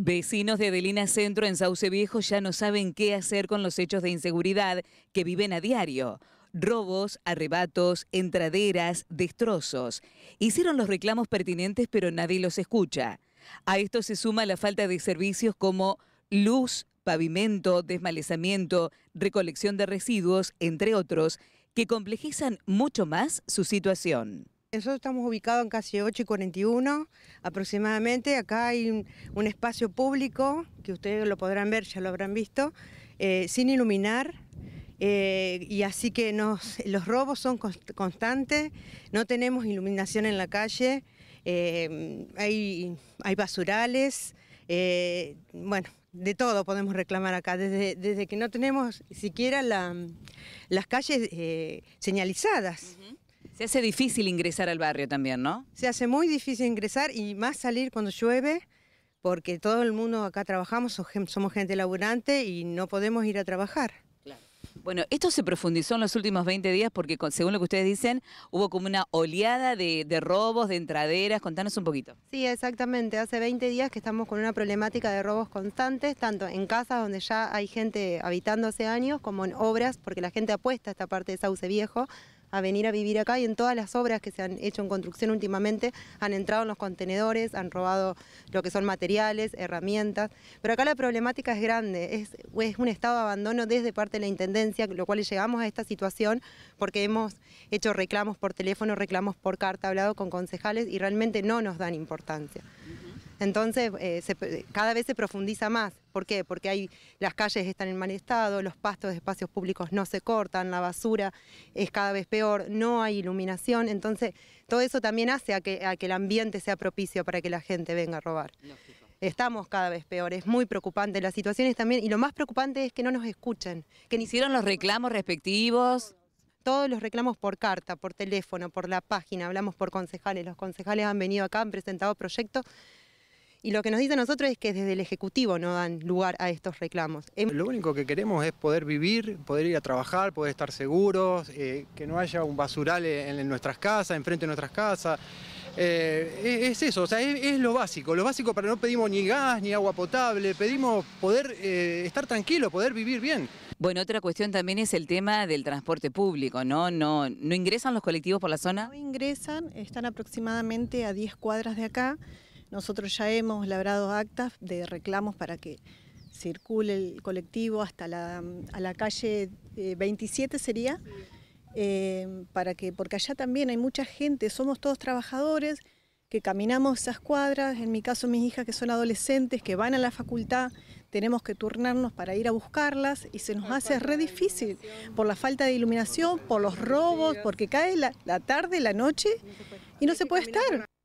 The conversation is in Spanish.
Vecinos de Adelina Centro en Sauce Viejo ya no saben qué hacer con los hechos de inseguridad que viven a diario. Robos, arrebatos, entraderas, destrozos. Hicieron los reclamos pertinentes pero nadie los escucha. A esto se suma la falta de servicios como luz, pavimento, desmalezamiento, recolección de residuos, entre otros, que complejizan mucho más su situación. Nosotros estamos ubicados en calle 8 y 41 aproximadamente. Acá hay un, espacio público que ustedes lo podrán ver, ya lo habrán visto, eh, sin iluminar. Eh, y así que los robos son constantes, no tenemos iluminación en la calle, eh, hay, basurales, bueno, de todo podemos reclamar acá, desde, que no tenemos siquiera las calles señalizadas. Se hace difícil ingresar al barrio también, ¿no? Se hace muy difícil ingresar y más salir cuando llueve, porque todo el mundo acá trabajamos, somos gente laburante y no podemos ir a trabajar. Bueno, esto se profundizó en los últimos 20 días porque, según lo que ustedes dicen, hubo como una oleada de, de robos, de entraderas. Contanos un poquito. Sí, exactamente. Hace 20 días que estamos con una problemática de robos constantes, tanto en casas donde ya hay gente habitando hace años, como en obras, porque la gente apuesta a esta parte de Sauce Viejo a venir a vivir acá y en todas las obras que se han hecho en construcción últimamente han entrado en los contenedores, han robado lo que son materiales, herramientas, pero acá la problemática es grande, es, un estado de abandono desde parte de la Intendencia, lo cual llegamos a esta situación porque hemos hecho reclamos por teléfono, reclamos por carta, hablado con concejales y realmente no nos dan importancia. Entonces, eh, cada vez se profundiza más. ¿Por qué? Porque hay, las calles están en mal estado, los pastos de espacios públicos no se cortan, la basura es cada vez peor, no hay iluminación. Entonces, todo eso también hace a que, el ambiente sea propicio para que la gente venga a robar. Estamos cada vez peor, es muy preocupante las situaciones también, y lo más preocupante es que no nos escuchen. Que ni ¿Hicieron los reclamos respectivos? todos los reclamos por carta, por teléfono, por la página, hablamos por concejales. Los concejales han venido acá, han presentado proyectos y lo que nos dice nosotros es que desde el Ejecutivo no dan lugar a estos reclamos. Em, lo único que queremos es poder vivir, poder ir a trabajar, poder estar seguros, eh, que no haya un basural en, nuestras casas, enfrente de nuestras casas. Eh, e, es, eso, o sea, es, lo básico. Lo básico para no pedimos ni gas ni agua potable, pedimos poder eh, estar tranquilo, poder vivir bien. Bueno, otra cuestión también es el tema del transporte público, ¿no? ¿No, no ingresan los colectivos por la zona? No ingresan, están aproximadamente a 10 cuadras de acá. Nosotros ya hemos labrado actas de reclamos para que circule el colectivo hasta la, calle 27 eh, sería, eh, para que, porque allá también hay mucha gente, somos todos trabajadores que caminamos esas cuadras, en mi caso mis hijas que son adolescentes, que van a la facultad, tenemos que turnarnos para ir a buscarlas y se nos hace re difícil por la falta de iluminación, por los robos, porque cae la tarde, la noche y no se puede estar.